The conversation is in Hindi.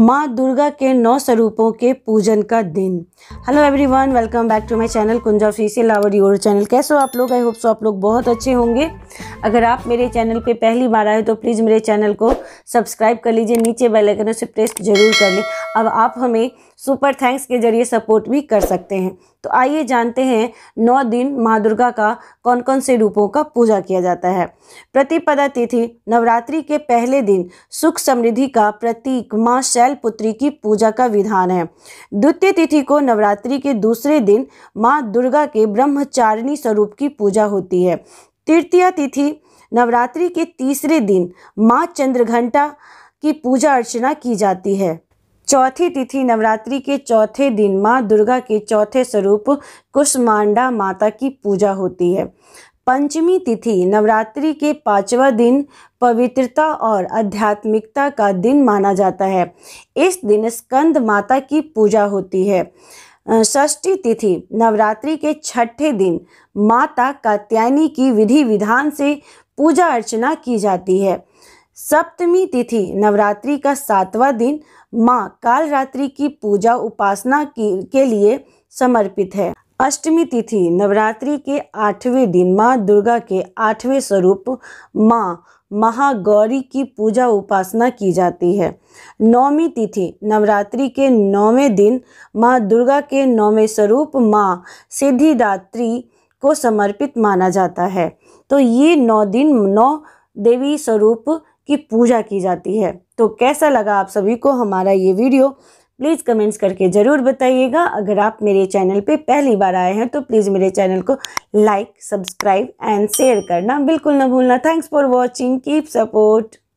माँ दुर्गा के नौ स्वरूपों के पूजन का दिन hello everyone welcome back to my channel कुंजा फीसी लावर योर चैनल कैसे हो आप लोग आई होप सो आप लोग बहुत अच्छे होंगे अगर आप मेरे चैनल पे पहली बार आए तो प्लीज़ मेरे चैनल को सब्सक्राइब कर लीजिए नीचे बेल आइकन उसे प्रेस जरूर कर लें अब आप हमें सुपर थैंक्स के जरिए सपोर्ट भी कर सकते हैं तो आइए जानते हैं नौ दिन माँ दुर्गा का कौन कौन से रूपों का पूजा किया जाता है प्रतिपदा तिथि नवरात्रि के पहले दिन सुख समृद्धि का प्रतीक माँ शैलपुत्री की पूजा का विधान है द्वितीय तिथि को नवरात्रि के दूसरे दिन माँ दुर्गा के ब्रह्मचारिणी स्वरूप की पूजा होती है तृतीय तिथि नवरात्रि के तीसरे दिन माँ चंद्रघंटा की पूजा अर्चना की जाती है चौथी तिथि नवरात्रि के चौथे दिन माँ दुर्गा के चौथे स्वरूप कुष्मांडा माता की पूजा होती है पंचमी तिथि नवरात्रि के पांचवा दिन पवित्रता और आध्यात्मिकता का दिन माना जाता है इस दिन स्कंद माता की पूजा होती है षष्ठी तिथि नवरात्रि के छठे दिन माता कात्यायनी की विधि विधान से पूजा अर्चना की जाती है सप्तमी तिथि नवरात्रि का सातवां दिन माँ कालरात्रि की पूजा उपासना की के लिए समर्पित है अष्टमी तिथि नवरात्रि के आठवें दिन माँ दुर्गा के आठवें स्वरूप माँ महागौरी की पूजा उपासना की जाती है नौमी तिथि नवरात्रि के नौवें दिन माँ दुर्गा के नौवें स्वरूप माँ सिद्धिदात्री को समर्पित माना जाता है तो ये नौ दिन नौ देवी स्वरूप की पूजा की जाती है तो कैसा लगा आप सभी को हमारा ये वीडियो प्लीज़ कमेंट्स करके ज़रूर बताइएगा अगर आप मेरे चैनल पे पहली बार आए हैं तो प्लीज़ मेरे चैनल को लाइक सब्सक्राइब एंड शेयर करना बिल्कुल ना भूलना thanks for watching keep support